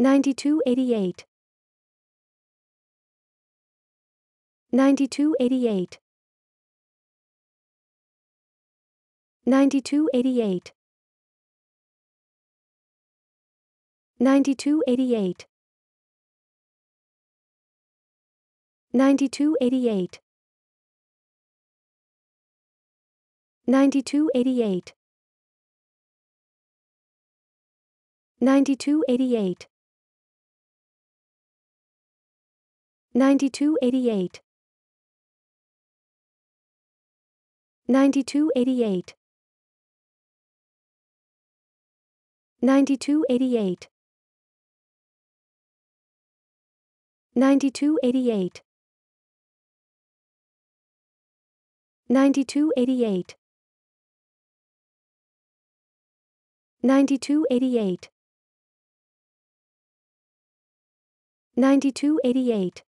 9288 9288 9288 9288 9288 9288 9288 9288 9288 9288 9288 9288 9288 9288